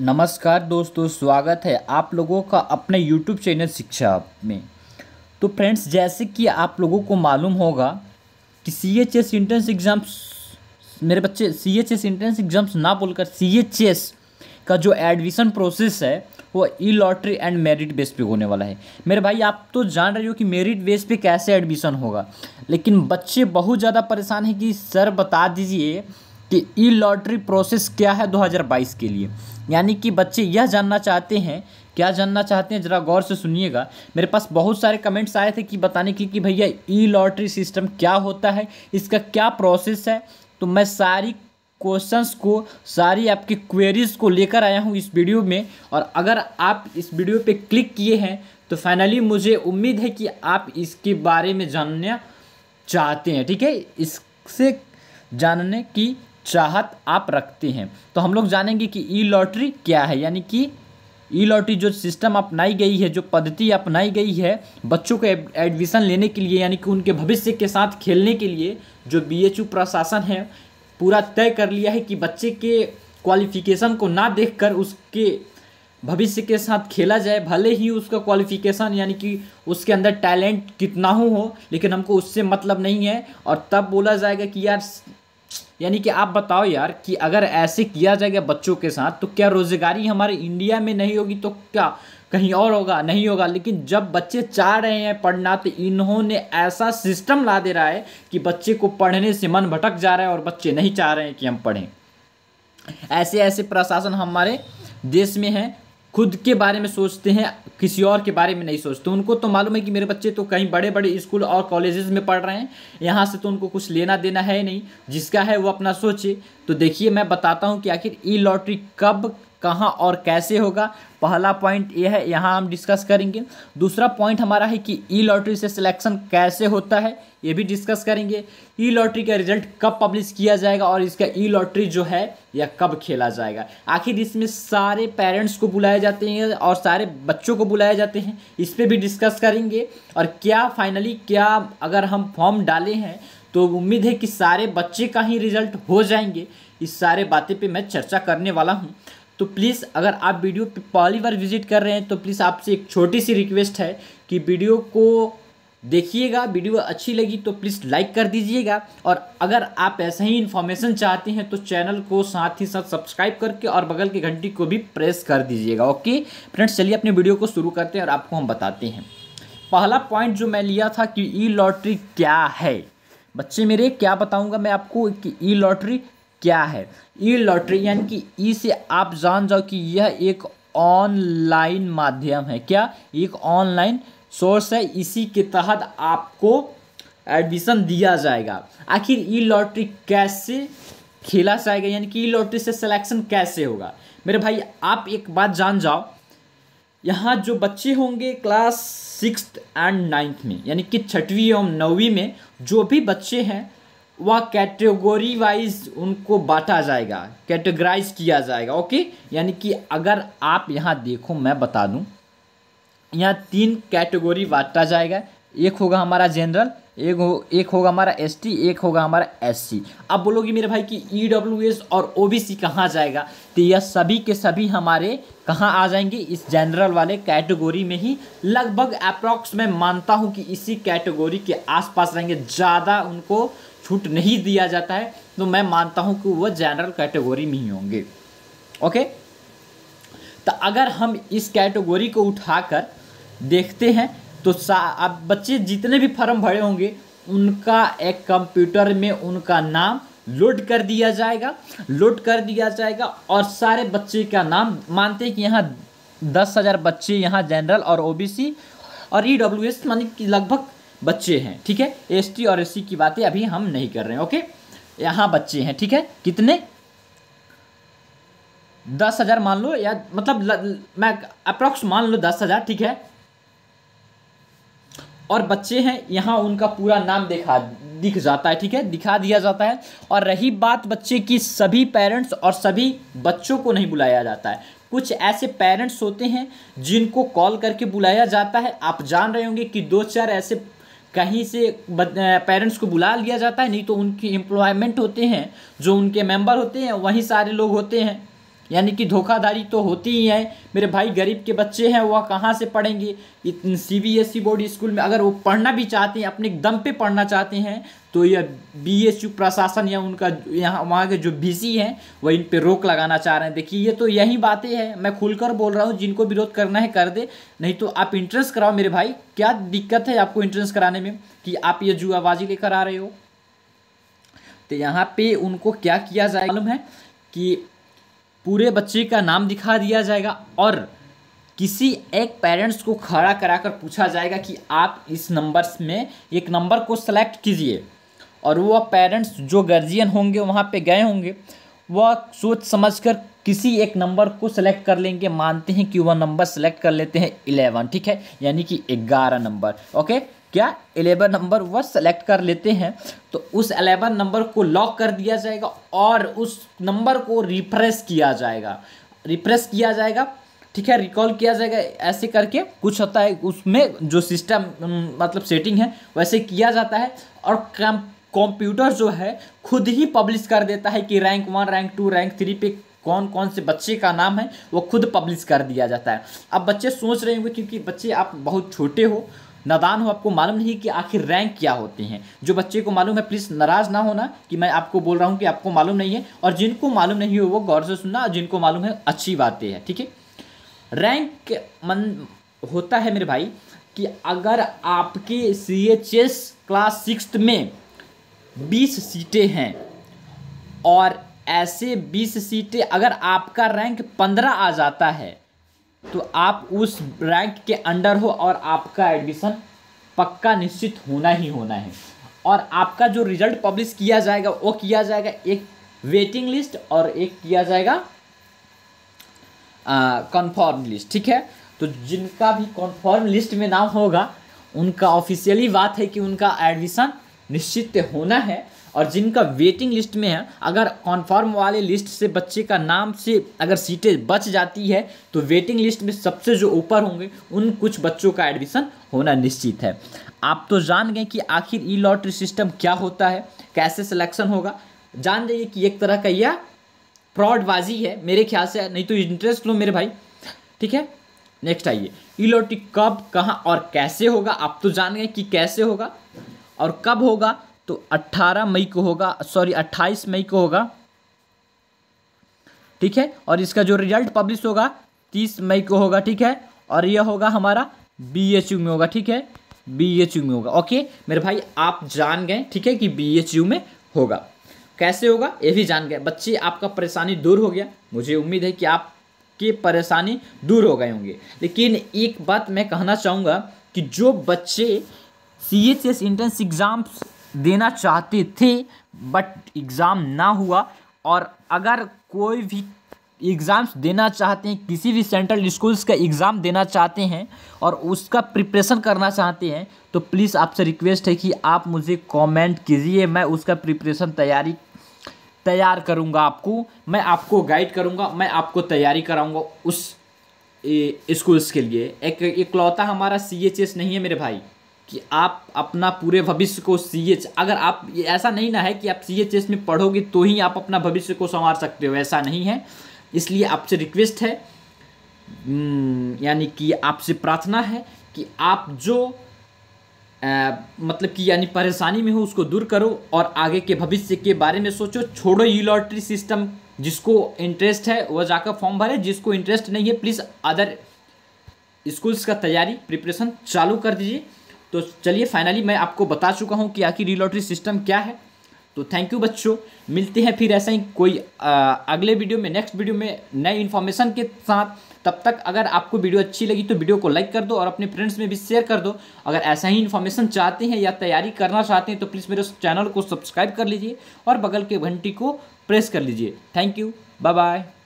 नमस्कार दोस्तों स्वागत है आप लोगों का अपने YouTube चैनल शिक्षा में तो फ्रेंड्स जैसे कि आप लोगों को मालूम होगा कि C H S entrance exams मेरे बच्चे C H S entrance exams ना बोलकर सी एच एस का जो एडमिशन प्रोसेस है वो e lottery and merit base पे होने वाला है मेरे भाई आप तो जान रहे हो कि मेरिट बेस पे कैसे एडमिशन होगा लेकिन बच्चे बहुत ज़्यादा परेशान हैं कि सर बता दीजिए कि ई लॉटरी प्रोसेस क्या है 2022 के लिए यानी कि बच्चे यह जानना चाहते हैं क्या जानना चाहते हैं ज़रा गौर से सुनिएगा मेरे पास बहुत सारे कमेंट्स आए थे कि बताने के लिए कि भैया ई लॉटरी सिस्टम क्या होता है इसका क्या प्रोसेस है तो मैं सारी क्वेश्चंस को सारी आपकी क्वेरीज को लेकर आया हूँ इस वीडियो में और अगर आप इस वीडियो पे क्लिक किए हैं तो फाइनली मुझे उम्मीद है कि आप इसके बारे में जानना चाहते हैं ठीक है इससे जानने की चाहत आप रखते हैं तो हम लोग जानेंगे कि ई लॉटरी क्या है यानी कि ई लॉटरी जो सिस्टम अपनाई गई है जो पद्धति अपनाई गई है बच्चों को एडमिशन लेने के लिए यानी कि उनके भविष्य के साथ खेलने के लिए जो बीएचयू प्रशासन है पूरा तय कर लिया है कि बच्चे के क्वालिफिकेशन को ना देखकर उसके भविष्य के साथ खेला जाए भले ही उसका क्वालिफिकेशन यानी कि उसके अंदर टैलेंट कितना हो हो लेकिन हमको उससे मतलब नहीं है और तब बोला जाएगा कि यार यानी कि आप बताओ यार कि अगर ऐसे किया जाएगा बच्चों के साथ तो क्या रोजगारी हमारे इंडिया में नहीं होगी तो क्या कहीं और होगा नहीं होगा लेकिन जब बच्चे चाह रहे हैं पढ़ना तो इन्होंने ऐसा सिस्टम ला दे रहा है कि बच्चे को पढ़ने से मन भटक जा रहा है और बच्चे नहीं चाह रहे हैं कि हम पढ़ें ऐसे ऐसे प्रशासन हमारे देश में हैं खुद के बारे में सोचते हैं किसी और के बारे में नहीं सोचते तो उनको तो मालूम है कि मेरे बच्चे तो कहीं बड़े बड़े स्कूल और कॉलेजेस में पढ़ रहे हैं यहाँ से तो उनको कुछ लेना देना है नहीं जिसका है वो अपना सोचे तो देखिए मैं बताता हूँ कि आखिर ई लॉटरी कब कहाँ और कैसे होगा पहला पॉइंट ये है यहाँ हम डिस्कस करेंगे दूसरा पॉइंट हमारा है कि ई लॉटरी से सिलेक्शन कैसे होता है ये भी डिस्कस करेंगे ई लॉटरी का रिजल्ट कब पब्लिश किया जाएगा और इसका ई लॉटरी जो है यह कब खेला जाएगा आखिर इसमें सारे पेरेंट्स को बुलाए जाते हैं और सारे बच्चों को बुलाए जाते हैं इस पर भी डिस्कस करेंगे और क्या फाइनली क्या अगर हम फॉर्म डाले हैं तो उम्मीद है कि सारे बच्चे का ही रिजल्ट हो जाएंगे इस सारे बातें पे मैं चर्चा करने वाला हूँ तो प्लीज़ अगर आप वीडियो पहली बार विजिट कर रहे हैं तो प्लीज़ आपसे एक छोटी सी रिक्वेस्ट है कि वीडियो को देखिएगा वीडियो अच्छी लगी तो प्लीज़ लाइक कर दीजिएगा और अगर आप ऐसे ही इन्फॉर्मेशन चाहते हैं तो चैनल को साथ ही साथ सब्सक्राइब करके और बगल की घंटी को भी प्रेस कर दीजिएगा ओके फ्रेंड्स चलिए अपने वीडियो को शुरू करते हैं और आपको हम बताते हैं पहला पॉइंट जो मैं लिया था कि ई लॉटरी क्या है बच्चे मेरे क्या बताऊंगा मैं आपको कि ई लॉटरी क्या है ई लॉटरी यानी कि ई से आप जान जाओ कि यह एक ऑनलाइन माध्यम है क्या एक ऑनलाइन सोर्स है इसी के तहत आपको एडमिशन दिया जाएगा आखिर ई लॉटरी कैसे खेला जाएगा यानी कि ई लॉटरी से सिलेक्शन कैसे होगा मेरे भाई आप एक बात जान जाओ यहाँ जो बच्चे होंगे क्लास सिक्स एंड नाइन्थ में यानी कि छठवीं एवं नौवीं में जो भी बच्चे हैं वह कैटेगोरी वाइज उनको बांटा जाएगा कैटेगराइज किया जाएगा ओके यानी कि अगर आप यहाँ देखो मैं बता दूँ यहाँ तीन कैटेगोरी बांटा जाएगा एक होगा हमारा जनरल एक हो एक होगा हमारा एस टी एक होगा हमारा एस सी अब बोलोगे मेरे भाई कि ई डब्ल्यू एस और ओ बी सी कहाँ जाएगा तो यह सभी के सभी हमारे कहाँ आ जाएंगे इस जनरल वाले कैटेगोरी में ही लगभग अप्रॉक्स मैं मानता हूँ कि इसी कैटेगोरी के आसपास रहेंगे ज़्यादा उनको छूट नहीं दिया जाता है तो मैं मानता हूँ कि वह जनरल कैटेगोरी में ही होंगे ओके तो अगर हम इस कैटेगोरी को उठाकर देखते हैं तो आप बच्चे जितने भी फॉर्म भरे होंगे उनका एक कंप्यूटर में उनका नाम लोड कर दिया जाएगा लोड कर दिया जाएगा और सारे बच्चे का नाम मानते हैं कि यहाँ दस हज़ार बच्चे यहाँ जनरल और ओबीसी और ई e डब्ल्यू एस मानी कि लगभग बच्चे हैं ठीक है एस टी और एस सी की बातें अभी हम नहीं कर रहे हैं ओके यहाँ बच्चे हैं ठीक है कितने दस हज़ार मान लो या मतलब ल, मैं अप्रॉक्स मान लो दस हज़ार ठीक है और बच्चे हैं यहाँ उनका पूरा नाम दिखा दिख जाता है ठीक है दिखा दिया जाता है और रही बात बच्चे की सभी पेरेंट्स और सभी बच्चों को नहीं बुलाया जाता है कुछ ऐसे पेरेंट्स होते हैं जिनको कॉल करके बुलाया जाता है आप जान रहे होंगे कि दो चार ऐसे कहीं से पेरेंट्स को बुला लिया जाता है नहीं तो उनकी एम्प्लॉयमेंट होते हैं जो उनके मेंबर होते हैं वहीं सारे लोग होते हैं यानी कि धोखाधड़ी तो होती ही है मेरे भाई गरीब के बच्चे हैं वह कहाँ से पढ़ेंगे C B S E board school में अगर वो पढ़ना भी चाहते हैं अपने दम पे पढ़ना चाहते हैं तो यह बी एस यू प्रशासन या उनका यहाँ वहाँ के जो बी सी हैं वह इन पर रोक लगाना चाह रहे हैं देखिए ये तो यही बातें हैं मैं खुलकर बोल रहा हूँ जिनको विरोध करना है कर दे नहीं तो आप इंट्रेंस कराओ मेरे भाई क्या दिक्कत है आपको इंट्रेंस कराने में कि आप ये जुआबाजी लेकर आ रहे हो तो यहाँ पे उनको क्या किया जाए मालूम है कि पूरे बच्चे का नाम दिखा दिया जाएगा और किसी एक पेरेंट्स को खड़ा कराकर पूछा जाएगा कि आप इस नंबर में एक नंबर को सेलेक्ट कीजिए और वह पेरेंट्स जो गार्जियन होंगे वहाँ पे गए होंगे वह सोच समझकर किसी एक नंबर को सेलेक्ट कर लेंगे मानते हैं कि वह नंबर सेलेक्ट कर लेते हैं इलेवन ठीक है यानी कि ग्यारह नंबर ओके क्या एलेवन नंबर वह सेलेक्ट कर लेते हैं तो उस एलेवन नंबर को लॉक कर दिया जाएगा और उस नंबर को रिफ्रेश किया जाएगा रिफ्रेश किया जाएगा ठीक है रिकॉल किया जाएगा ऐसे करके कुछ होता है उसमें जो सिस्टम मतलब सेटिंग है वैसे किया जाता है और कंप्यूटर जो है खुद ही पब्लिश कर देता है कि rank one rank two rank three पे कौन कौन से बच्चे का नाम है वो खुद पब्लिश कर दिया जाता है अब बच्चे सोच रहे होंगे क्योंकि बच्चे आप बहुत छोटे हो नादान हो आपको मालूम नहीं कि आखिर रैंक क्या होते हैं जो बच्चे को मालूम है प्लीज़ नाराज़ ना होना कि मैं आपको बोल रहा हूँ कि आपको मालूम नहीं है और जिनको मालूम नहीं हो वो गौर से सुनना और जिनको मालूम है अच्छी बातें हैं ठीक है रैंक मन होता है मेरे भाई कि अगर आपके C H S class six में बीस सीटें हैं और ऐसे बीस सीटें अगर आपका रैंक पंद्रह आ जाता है तो आप उस रैंक के अंडर हो और आपका एडमिशन पक्का निश्चित होना ही होना है और आपका जो रिजल्ट पब्लिश किया जाएगा वो किया जाएगा एक वेटिंग लिस्ट और एक किया जाएगा कन्फर्म लिस्ट ठीक है तो जिनका भी कन्फर्म लिस्ट में नाम होगा उनका ऑफिशियली बात है कि उनका एडमिशन निश्चित होना है और जिनका वेटिंग लिस्ट में है अगर कॉन्फर्म वाले लिस्ट से बच्चे का नाम से अगर सीटें बच जाती है तो वेटिंग लिस्ट में सबसे जो ऊपर होंगे उन कुछ बच्चों का एडमिशन होना निश्चित है आप तो जान गए कि आखिर ई लॉटरी सिस्टम क्या होता है कैसे सिलेक्शन होगा जान जाइए कि एक तरह का यह फ्रॉडबाजी है मेरे ख्याल से नहीं तो इंटरेस्ट लो मेरे भाई ठीक है नेक्स्ट आइए ई लॉटरी कब कहाँ और कैसे होगा आप तो जान गए कि कैसे होगा और कब होगा तो 18 मई को होगा सॉरी 28 मई को होगा ठीक है और इसका जो रिजल्ट पब्लिश होगा 30 मई को होगा ठीक है और यह होगा हमारा बी एच यू में होगा ठीक है बी एच यू में होगा ओके मेरे भाई आप जान गए ठीक है कि बी एच यू में होगा कैसे होगा ये भी जान गए बच्चे आपका परेशानी दूर हो गया मुझे उम्मीद है कि आपकी परेशानी दूर हो गए होंगे लेकिन एक बात मैं कहना चाहूँगा कि जो बच्चे C H S entrance exams देना चाहते थे बट एग्ज़ाम ना हुआ और अगर कोई भी एग्ज़ाम्स देना चाहते हैं किसी भी सेंट्रल स्कूल्स का एग्ज़ाम देना चाहते हैं और उसका प्रिपरेशन करना चाहते हैं तो प्लीज़ आपसे रिक्वेस्ट है कि आप मुझे कमेंट कीजिए मैं उसका प्रिपरेशन तैयारी तैयार करूँगा आपको मैं आपको गाइड करूँगा मैं आपको तैयारी कराऊँगा उस स्कूल्स के लिए एक इकलौता हमारा सी एच एस नहीं है मेरे भाई कि आप अपना पूरे भविष्य को सी एच अगर आप ऐसा नहीं ना है कि आप सी एच एस में पढ़ोगे तो ही आप अपना भविष्य को संवार सकते हो ऐसा नहीं है इसलिए आपसे रिक्वेस्ट है हम्म, यानी कि आपसे प्रार्थना है कि आप जो आ, मतलब कि यानी परेशानी में हो उसको दूर करो और आगे के भविष्य के बारे में सोचो छोड़ो ई लॉटरी सिस्टम जिसको इंटरेस्ट है वह जाकर फॉर्म भरे जिसको इंटरेस्ट नहीं है प्लीज़ अदर स्कूल्स का तैयारी प्रिपरेशन चालू कर दीजिए तो चलिए फाइनली मैं आपको बता चुका हूँ कि आखिर रिलॉटरी सिस्टम क्या है तो थैंक यू बच्चों मिलते हैं फिर ऐसा ही कोई आ, अगले वीडियो में नेक्स्ट वीडियो में नए इन्फॉर्मेशन के साथ तब तक अगर आपको वीडियो अच्छी लगी तो वीडियो को लाइक कर दो और अपने फ्रेंड्स में भी शेयर कर दो अगर ऐसा ही इन्फॉर्मेशन चाहते हैं या तैयारी करना चाहते हैं तो प्लीज़ मेरे चैनल को सब्सक्राइब कर लीजिए और बगल के घंटी को प्रेस कर लीजिए थैंक यू बाय बाय